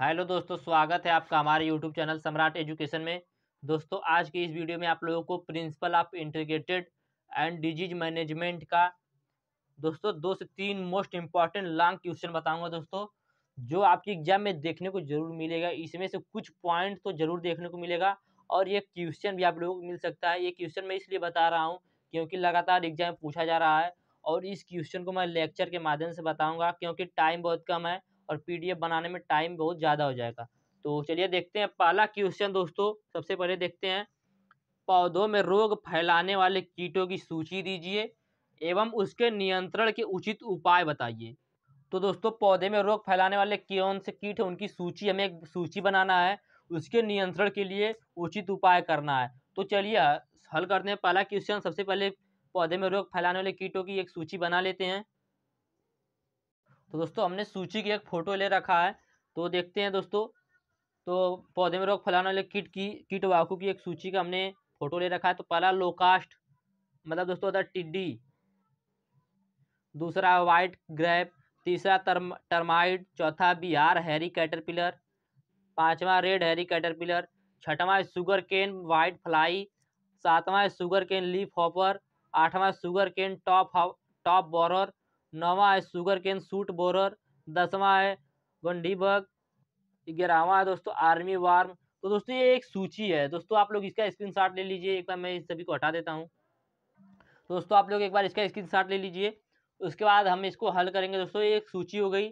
hello दोस्तों स्वागत है आपका हमारे यूट्यूब चैनल सम्राट एजुकेशन में दोस्तों आज की इस वीडियो में आप लोगों को principle of integrated and disease management का दोस्तों दो से तीन मोस्ट इम्पॉर्टेंट लॉन्ग क्वेश्चन बताऊंगा दोस्तों जो आपकी एग्जाम में देखने को जरूर मिलेगा इसमें से कुछ पॉइंट तो जरूर देखने को मिलेगा और ये क्वेश्चन भी आप लोगों को मिल सकता है ये क्वेश्चन मैं इसलिए बता रहा हूँ क्योंकि लगातार एग्जाम पूछा जा रहा है और इस क्वेश्चन को मैं लेक्चर के माध्यम से बताऊँगा क्योंकि टाइम बहुत कम है और पीडीएफ बनाने में टाइम बहुत ज़्यादा हो जाएगा तो चलिए देखते हैं पहला क्वेश्चन दोस्तों सबसे पहले देखते हैं पौधों में रोग फैलाने वाले कीटों की सूची दीजिए एवं उसके नियंत्रण के उचित उपाय बताइए तो दोस्तों पौधे में रोग फैलाने वाले कौन से कीट हैं उनकी सूची हमें एक सूची बनाना है उसके नियंत्रण के लिए उचित उपाय करना है तो चलिए हल करते हैं पहला क्वेश्चन सबसे पहले पौधे में रोग फैलाने वाले कीटों की एक सूची बना लेते हैं तो दोस्तों हमने सूची की एक फ़ोटो ले रखा है तो देखते हैं दोस्तों तो पौधे में रोग फैलाने वाले किट की किट वाकू की एक सूची का हमने फ़ोटो ले रखा है तो पहला लोकास्ट मतलब दोस्तों होता टिड्डी दूसरा वाइट ग्रैप तीसरा टर्म टर्माइड चौथा बिहार हैरी कैटरपिलर पांचवा रेड हैरी कैटरपिलर छठवा सुगर केन वाइट फ्लाई सातवां सुगर केन लीफ हॉपर आठवां sugar cane top top borer नौवा है शुगर केन सूट बोरर दसवां है गंडी बग ग्यारहवा है दोस्तों आर्मी वार्म तो दोस्तों ये एक सूची है दोस्तों आप लोग इसका स्क्रीनशॉट ले लीजिए एक बार मैं इस सभी को हटा देता हूँ तो दोस्तों आप लोग एक बार इसका स्क्रीनशॉट ले लीजिए उसके बाद हम इसको हल करेंगे दोस्तों ये एक सूची हो गई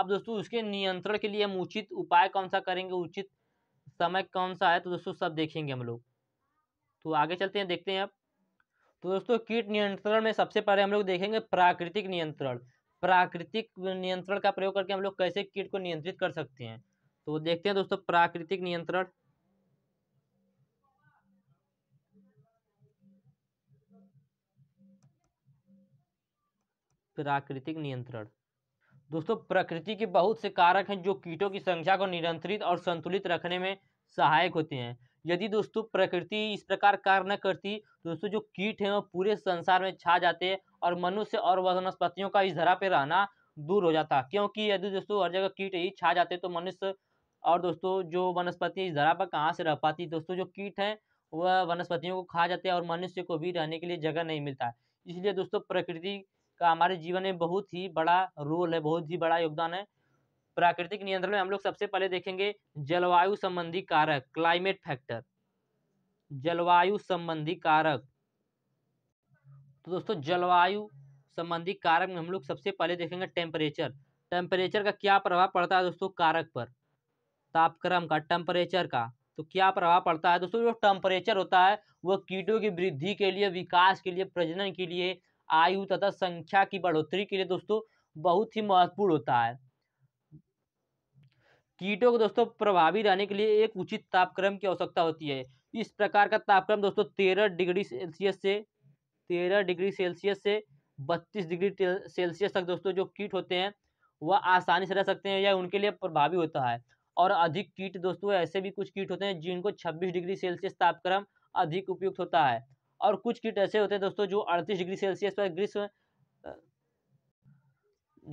अब दोस्तों उसके नियंत्रण के लिए हम उचित उपाय कौन सा करेंगे उचित समय कौन सा है तो दोस्तों सब देखेंगे हम लोग तो आगे चलते हैं देखते हैं अब तो दोस्तों कीट नियंत्रण में सबसे पहले हम लोग देखेंगे प्राकृतिक नियंत्रण प्राकृतिक नियंत्रण का प्रयोग करके हम लोग कैसे कीट को नियंत्रित कर सकते हैं तो देखते हैं दोस्तों प्राकृतिक नियंत्रण प्राकृतिक नियंत्रण दोस्तों प्रकृति के बहुत से कारक हैं जो कीटों की संख्या को नियंत्रित और संतुलित रखने में सहायक होते हैं यदि दोस्तों प्रकृति इस प्रकार कार्य न करती दोस्तों जो कीट है वो पूरे संसार में छा जाते और मनुष्य और वनस्पतियों का इस धरा पे रहना दूर हो जाता क्योंकि यदि दोस्तों हर जगह कीट ही छा जाते तो मनुष्य और दोस्तों जो वनस्पति इस धरा पर कहाँ से रह पाती दोस्तों जो कीट हैं वह वनस्पतियों को खा जाते हैं और मनुष्य को भी रहने के लिए जगह नहीं मिलता इसलिए दोस्तों प्रकृति का हमारे जीवन में बहुत ही बड़ा रोल है बहुत ही बड़ा योगदान है प्राकृतिक नियंत्रण में हम लोग सबसे पहले देखेंगे जलवायु संबंधी कारक क्लाइमेट फैक्टर जलवायु संबंधी कारक तो दोस्तों जलवायु संबंधी कारक में हम लोग सबसे पहले देखेंगे टेम्परेचर टेम्परेचर का क्या प्रभाव पड़ता है दोस्तों कारक पर तापक्रम का टेम्परेचर का तो क्या प्रभाव पड़ता है दोस्तों जो टेम्परेचर होता है वह कीटों की वृद्धि के लिए विकास के लिए प्रजनन के लिए आयु तथा संख्या की बढ़ोतरी के लिए दोस्तों बहुत ही महत्वपूर्ण होता है कीटों को दोस्तों प्रभावी रहने के लिए एक उचित तापक्रम की आवश्यकता होती है इस प्रकार का तापक्रम दोस्तों तेरह डिग्री सेल्सियस से तेरह डिग्री सेल्सियस से बत्तीस डिग्री सेल्सियस तक दोस्तों जो कीट होते हैं वह आसानी से रह सकते हैं या उनके लिए प्रभावी होता है और अधिक कीट दोस्तों ऐसे भी कुछ कीट होते हैं जिनको 26 डिग्री सेल्सियस तापक्रम अधिक उपयुक्त होता है और कुछ कीट ऐसे होते हैं दोस्तों जो 38 डिग्री सेल्सियस पर ग्रीष्म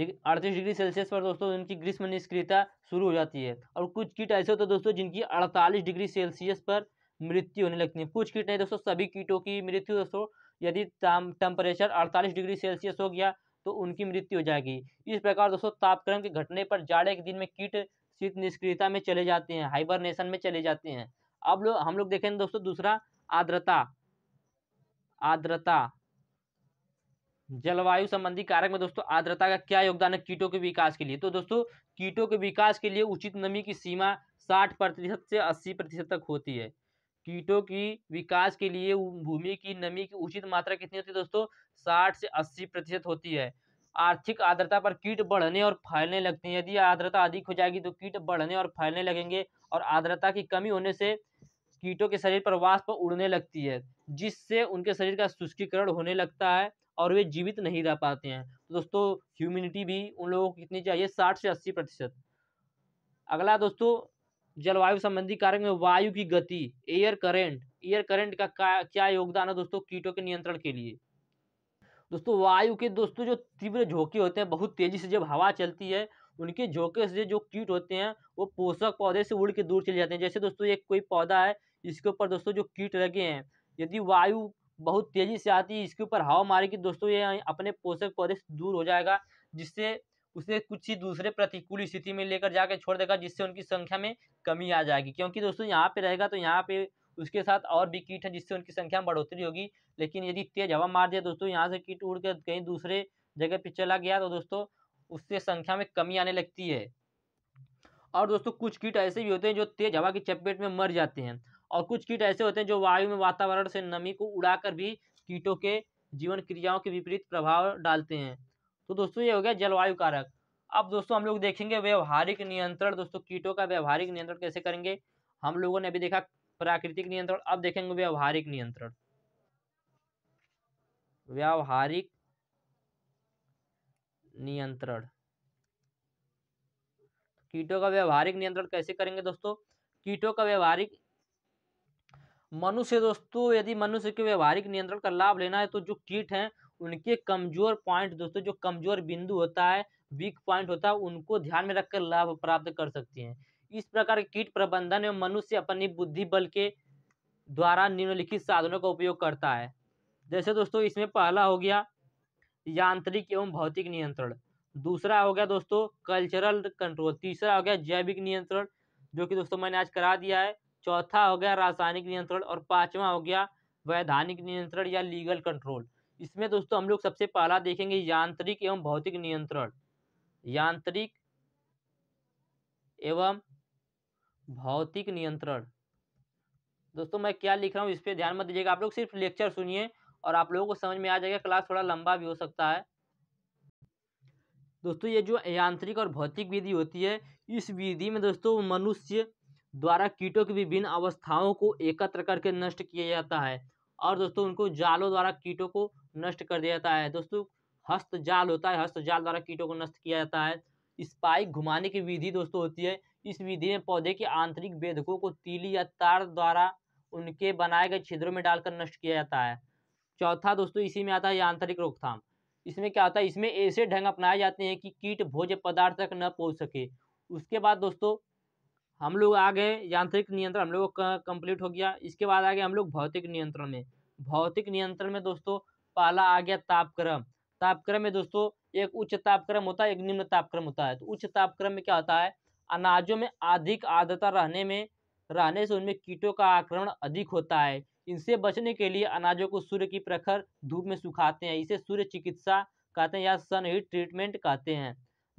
अड़तीस डिग्री सेल्सियस पर दोस्तों इनकी ग्रीष्म निष्क्रियता शुरू हो जाती है और कुछ कीट ऐसे होते हैं दोस्तों जिनकी अड़तालीस डिग्री सेल्सियस पर मृत्यु होने लगती है कुछ कीट नहीं दोस्तों सभी कीटों की मृत्यु दोस्तों यदि टेम्परेचर अड़तालीस डिग्री सेल्सियस हो गया तो उनकी मृत्यु हो जाएगी इस प्रकार दोस्तों तापक्रम के घटने पर जाड़े के दिन में कीट शीत निष्क्रियता में चले जाते हैं हाइबरनेशन में चले जाते हैं अब लोग हम लोग देखें दोस्तों दूसरा आर्द्रता आर्द्रता जलवायु संबंधी कारक में दोस्तों आर्द्रता का क्या योगदान है कीटों के विकास के लिए तो दोस्तों कीटों के विकास के लिए उचित नमी की सीमा साठ प्रतिशत से अस्सी प्रतिशत तक होती है कीटों की विकास के लिए भूमि की नमी की उचित मात्रा कितनी होती है दोस्तों साठ से अस्सी प्रतिशत होती है आर्थिक आर्द्रता पर कीट बढ़ने और फैलने लगते हैं यदि आर्द्रता अधिक हो जाएगी तो कीट बढ़ने और फैलने लगेंगे और आर्द्रता की कमी होने से कीटों के शरीर पर वाष्प उड़ने लगती है जिससे उनके शरीर का शुष्कीकरण होने लगता है और वे जीवित नहीं रह पाते हैं तो दोस्तों ह्यूमिनिटी भी उन लोगों को कितनी चाहिए साठ से अस्सी प्रतिशत अगला दोस्तों जलवायु संबंधी कारक में वायु की गति एयर करेंट एयर करेंट का क्या योगदान है दोस्तों कीटों के नियंत्रण के लिए दोस्तों वायु के दोस्तों जो तीव्र झोंके होते हैं बहुत तेजी से जब हवा चलती है उनके झोंके से जो कीट होते हैं वो पोषक पौधे से उड़ के दूर चले जाते हैं जैसे दोस्तों एक कोई पौधा है इसके ऊपर दोस्तों जो कीट लगे हैं यदि वायु बहुत तेज़ी से आती है इसके ऊपर हवा मारेगी दोस्तों ये अपने पोषक पौधे से दूर हो जाएगा जिससे उसे कुछ ही दूसरे प्रतिकूल स्थिति में लेकर जाकर छोड़ देगा जिससे उनकी संख्या में कमी आ जाएगी क्योंकि दोस्तों यहाँ पे रहेगा तो यहाँ पे उसके साथ और भी कीट है जिससे उनकी संख्या में बढ़ोतरी होगी लेकिन यदि तेज हवा मार दिया दोस्तों यहाँ से कीट उड़ कर कहीं दूसरे जगह पर चला गया तो दोस्तों उससे संख्या में कमी आने लगती है और दोस्तों कुछ कीट ऐसे भी होते हैं जो तेज हवा की चपेट में मर जाते हैं और कुछ कीट ऐसे होते हैं जो वायु में वातावरण से नमी को उड़ाकर भी कीटों के जीवन क्रियाओं के विपरीत प्रभाव डालते हैं तो दोस्तों ये हो गया जलवायु कारक अब दोस्तों हम लोग देखेंगे व्यवहारिक नियंत्रण दोस्तों कीटों का व्यवहारिक नियंत्रण कैसे करेंगे हम लोगों ने अभी देखा प्राकृतिक नियंत्रण अब देखेंगे व्यवहारिक नियंत्रण व्यावहारिक नियंत्रण कीटों का व्यवहारिक नियंत्रण कैसे करेंगे दोस्तों कीटों का व्यवहारिक मनुष्य दोस्तों यदि मनुष्य के व्यवहारिक नियंत्रण का लाभ लेना है तो जो कीट हैं उनके कमजोर पॉइंट दोस्तों जो कमजोर बिंदु होता है वीक पॉइंट होता है उनको ध्यान में रखकर लाभ प्राप्त कर सकती हैं इस प्रकार के कीट प्रबंधन में मनुष्य अपनी बुद्धि बल के द्वारा निम्नलिखित साधनों का उपयोग करता है जैसे दोस्तों इसमें पहला हो गया यांत्रिक एवं भौतिक नियंत्रण दूसरा हो गया दोस्तों कल्चरल कंट्रोल तीसरा हो गया जैविक नियंत्रण जो कि दोस्तों मैंने आज करा दिया है चौथा हो गया रासायनिक नियंत्रण और पांचवा हो गया वैधानिक नियंत्रण या लीगल कंट्रोल इसमें दोस्तों हम लोग सबसे पहला देखेंगे यांत्रिक एवं भौतिक नियंत्रण यांत्रिक एवं भौतिक नियंत्रण दोस्तों मैं क्या लिख रहा हूँ इस पर ध्यान मत दीजिएगा आप लोग सिर्फ लेक्चर सुनिए और आप लोगों को समझ में आ जाएगा क्लास थोड़ा लंबा भी हो सकता है दोस्तों ये जो यांत्रिक और भौतिक विधि होती है इस विधि में दोस्तों मनुष्य द्वारा कीटों की विभिन्न अवस्थाओं को एकत्र करके नष्ट किया जाता है और दोस्तों उनको जालों द्वारा कीटों को नष्ट कर दिया जाता है दोस्तों हस्त जाल होता है हस्त जाल द्वारा कीटों को नष्ट किया जाता है स्पाइक घुमाने की विधि दोस्तों होती है इस विधि में पौधे के आंतरिक वेदकों को तीली या तार द्वारा उनके बनाए गए छिद्रों में डालकर नष्ट किया जाता है चौथा दोस्तों इसी में आता है आंतरिक रोकथाम इसमें क्या होता है इसमें ऐसे ढंग अपनाए जाते हैं कि कीट भोज्य पदार्थ तक न पहुंच सके उसके बाद दोस्तों हम लोग आ गए यांत्रिक नियंत्रण हम लोग कंप्लीट हो गया इसके बाद आ गए हम लोग भौतिक नियंत्रण में भौतिक नियंत्रण में दोस्तों पहला आ गया तापक्रम तापक्रम में दोस्तों एक उच्च तापक्रम होता है एक निम्न तापक्रम होता है तो उच्च तापक्रम में क्या होता है अनाजों में अधिक आर्द्रता रहने में रहने से उनमें कीटों का आक्रमण अधिक होता है इनसे बचने के लिए अनाजों को सूर्य की प्रखर धूप में सुखाते हैं इसे सूर्य चिकित्सा कहते हैं या सन हीट ट्रीटमेंट कहते हैं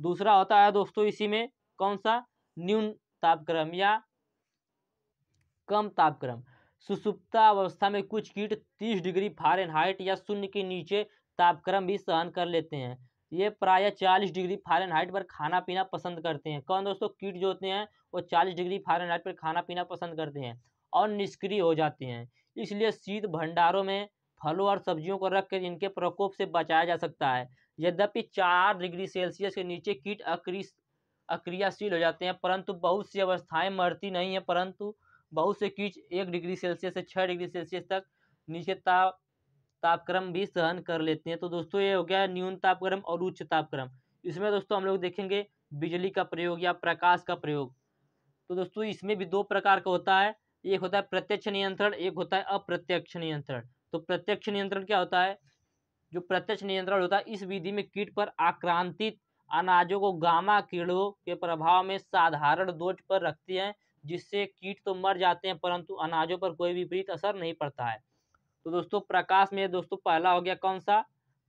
दूसरा होता है दोस्तों इसी में कौन सा न्यून तापक्रम या कम तापक्रम सुसुप्ता अवस्था में कुछ कीट 30 डिग्री फारेनहाइट या शून्य के नीचे तापक्रम भी सहन कर लेते हैं ये प्रायः 40 डिग्री फारेनहाइट पर खाना पीना पसंद करते हैं कौन दोस्तों कीट जो होते हैं वो 40 डिग्री फारेनहाइट पर खाना पीना पसंद करते हैं और निष्क्रिय हो जाते हैं इसलिए शीत भंडारों में फलों और सब्जियों को रखकर इनके प्रकोप से बचाया जा सकता है यद्यपि चार डिग्री सेल्सियस के नीचे कीट अक्रियाशील हो जाते हैं परंतु बहुत सी अवस्थाएं मरती नहीं है परंतु बहुत से कीच एक डिग्री सेल्सियस से छः डिग्री सेल्सियस तक नीचे ताप तापक्रम भी सहन कर लेते हैं तो दोस्तों ये हो गया न्यून तापक्रम और उच्च तापक्रम इसमें दोस्तों हम लोग देखेंगे बिजली का प्रयोग या प्रकाश का प्रयोग तो दोस्तों इसमें भी दो प्रकार का होता है एक होता है प्रत्यक्ष नियंत्रण एक होता है अप्रत्यक्ष नियंत्रण तो प्रत्यक्ष नियंत्रण क्या होता है जो प्रत्यक्ष नियंत्रण होता है इस विधि में कीट पर आक्रांतित अनाजों को गामा कीड़ों के प्रभाव में साधारण दोज पर रखते हैं जिससे कीट तो मर जाते हैं परंतु अनाजों पर कोई विपरीत असर नहीं पड़ता है तो दोस्तों प्रकाश में दोस्तों पहला हो गया कौन सा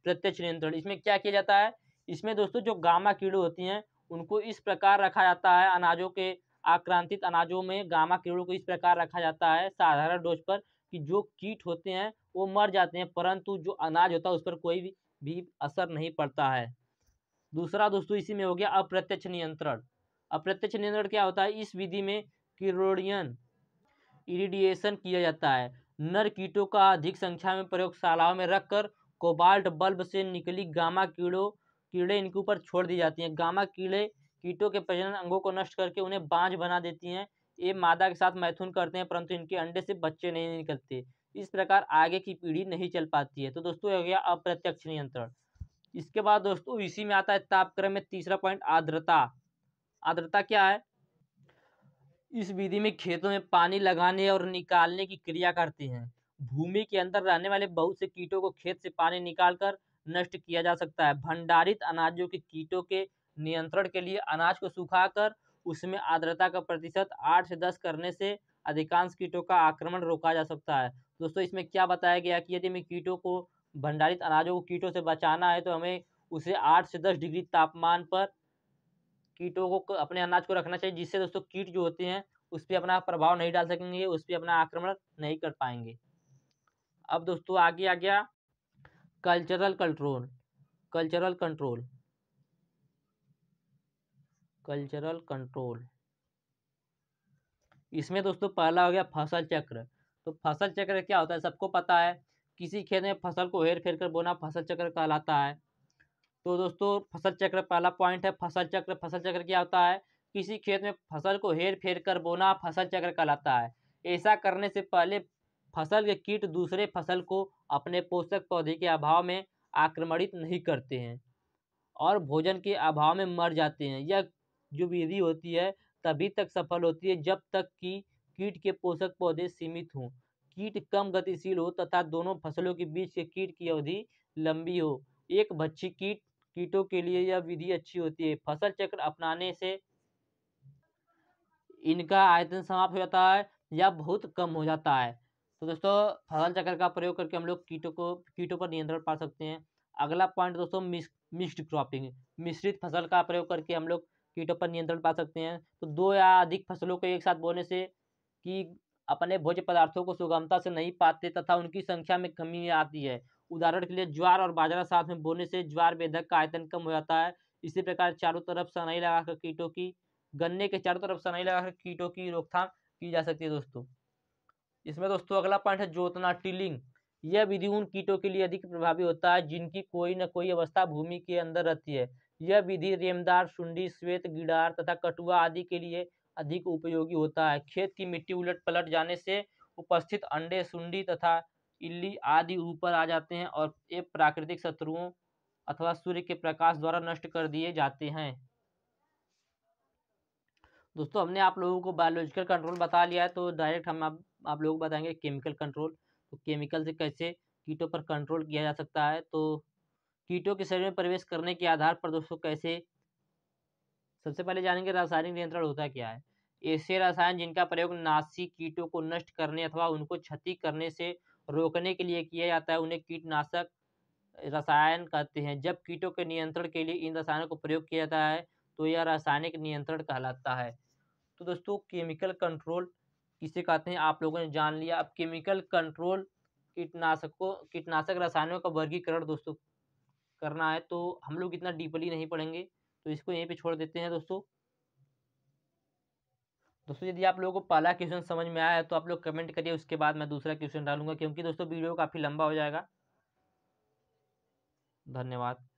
प्रत्यक्ष नियंत्रण इसमें क्या किया जाता है इसमें दोस्तों जो गामा कीड़े होती हैं उनको इस प्रकार रखा जाता है अनाजों के आक्रांतित अनाजों में गामा कीड़ों को इस प्रकार रखा जाता है साधारण डोज पर कि जो कीट होते हैं वो मर जाते हैं परंतु जो अनाज होता है उस पर कोई भी, भी असर नहीं पड़ता है दूसरा दोस्तों इसी में हो गया अप्रत्यक्ष नियंत्रण अप्रत्यक्ष नियंत्रण क्या होता है इस विधि में किरोडियन इरिडिएशन किया जाता है नर कीटों का अधिक संख्या में प्रयोगशालाओं में रखकर कोबाल्ट बल्ब से निकली गामा कीड़ों कीड़े इनके ऊपर छोड़ दी जाती हैं गामा कीड़े कीटों के प्रजनन अंगों को नष्ट करके उन्हें बांझ बना देती हैं ये मादा के साथ मैथुन करते हैं परंतु इनके अंडे से बच्चे नहीं निकलते इस प्रकार आगे की पीढ़ी नहीं चल पाती है तो दोस्तों हो गया अप्रत्यक्ष नियंत्रण इसके बाद दोस्तों इसी में आता है तापक्रम में तीसरा पॉइंट आर्द्रता आर्द्रता क्या है इस विधि में खेतों में पानी लगाने और निकालने की क्रिया करते हैं भूमि के अंदर रहने वाले बहुत से कीटों को खेत से पानी निकालकर नष्ट किया जा सकता है भंडारित अनाजों के कीटों के नियंत्रण के लिए अनाज को सुखाकर उसमें आर्द्रता का प्रतिशत आठ से दस करने से अधिकांश कीटों का आक्रमण रोका जा सकता है दोस्तों इसमें क्या बताया गया कि यदि मैं कीटों को भंडारित अनाजों को कीटों से बचाना है तो हमें उसे आठ से दस डिग्री तापमान पर कीटों को अपने अनाज को रखना चाहिए जिससे दोस्तों कीट जो होते हैं उस पर अपना प्रभाव नहीं डाल सकेंगे उस पर अपना आक्रमण नहीं कर पाएंगे अब दोस्तों आगे आ गया cultural control cultural control cultural control इसमें दोस्तों पहला हो गया फसल चक्र तो फसल चक्र क्या होता है सबको पता है किसी खेत में फसल को हेर फेर कर बोना फसल चक्र कहलाता है तो दोस्तों फसल चक्र पहला पॉइंट है फसल चक्र फसल चक्र क्या होता है किसी खेत में फसल को हेर फेर कर बोना फसल चक्र कहलाता है ऐसा करने से पहले फसल के कीट दूसरे फसल को अपने पोषक पौधे के अभाव में आक्रमणित नहीं करते हैं और भोजन के अभाव में मर जाते हैं यह जो विधि होती है तभी तक सफल होती है जब तक कि कीट के पोषक पौधे सीमित हों कीट कम गतिशील हो तथा दोनों फसलों के बीच के कीट की अवधि लंबी हो एक भच्छी कीट कीटों के लिए यह विधि अच्छी होती है फसल चक्र अपनाने से इनका आयतन समाप्त हो जाता है या बहुत कम हो जाता है तो दोस्तों फसल चक्र का प्रयोग करके हम लोग कीटों को कीटों पर नियंत्रण पा सकते हैं अगला पॉइंट दोस्तों मिक्सड क्रॉपिंग मिश्रित फसल का प्रयोग करके हम लोग कीटों पर नियंत्रण पा सकते हैं तो दो या अधिक फसलों को एक साथ बोने से की अपने भोज्य पदार्थों को सुगमता से नहीं पाते तथा उनकी संख्या में कमी आती है उदाहरण के लिए ज्वार और बाजरा साथ में बोने से ज्वार बेधक का आयतन कम हो जाता है इसी प्रकार चारों तरफ सनाई लगाकर कीटों की गन्ने के चारों तरफ सनाई लगाकर कीटों की रोकथाम की जा सकती है दोस्तों इसमें दोस्तों अगला पॉइंट है जोतना टिलिंग यह विधि उन कीटों के लिए अधिक प्रभावी होता है जिनकी कोई न कोई अवस्था भूमि के अंदर रहती है यह विधि रेमदार सुंडी श्वेत गिडार तथा कटुआ आदि के लिए अधिक उपयोगी होता है खेत की मिट्टी उलट पलट जाने से उपस्थित अंडे सुंडी तथा इल्ली आदि ऊपर आ जाते हैं और ये प्राकृतिक शत्रुओं अथवा सूर्य के प्रकाश द्वारा नष्ट कर दिए जाते हैं दोस्तों हमने आप लोगों को बायोलॉजिकल कंट्रोल बता लिया है तो डायरेक्ट हम आप, आप लोगों को बताएंगे केमिकल कंट्रोल तो केमिकल से कैसे कीटों पर कंट्रोल किया जा सकता है तो कीटों के शरीर में प्रवेश करने के आधार पर दोस्तों कैसे सबसे पहले जानेंगे रासायनिक नियंत्रण होता क्या है ऐसे रसायन जिनका प्रयोग नासी कीटों को नष्ट करने अथवा उनको क्षति करने से रोकने के लिए किया जाता है उन्हें कीटनाशक रसायन कहते हैं जब कीटों के नियंत्रण के लिए इन रसायनों को प्रयोग किया जाता है तो यह रासायनिक नियंत्रण कहलाता है तो दोस्तों केमिकल कंट्रोल किसे कहते हैं आप लोगों ने जान लिया अब केमिकल कंट्रोल कीटनाशकों कीटनाशक रसायनों का वर्गीकरण दोस्तों करना है तो हम लोग इतना डीपली नहीं पढ़ेंगे तो इसको यहीं पे छोड़ देते हैं दोस्तों दोस्तों यदि आप लोगों को पहला क्वेश्चन समझ में आया है तो आप लोग कमेंट करिए उसके बाद मैं दूसरा क्वेश्चन डालूंगा क्योंकि दोस्तों वीडियो काफ़ी लंबा हो जाएगा धन्यवाद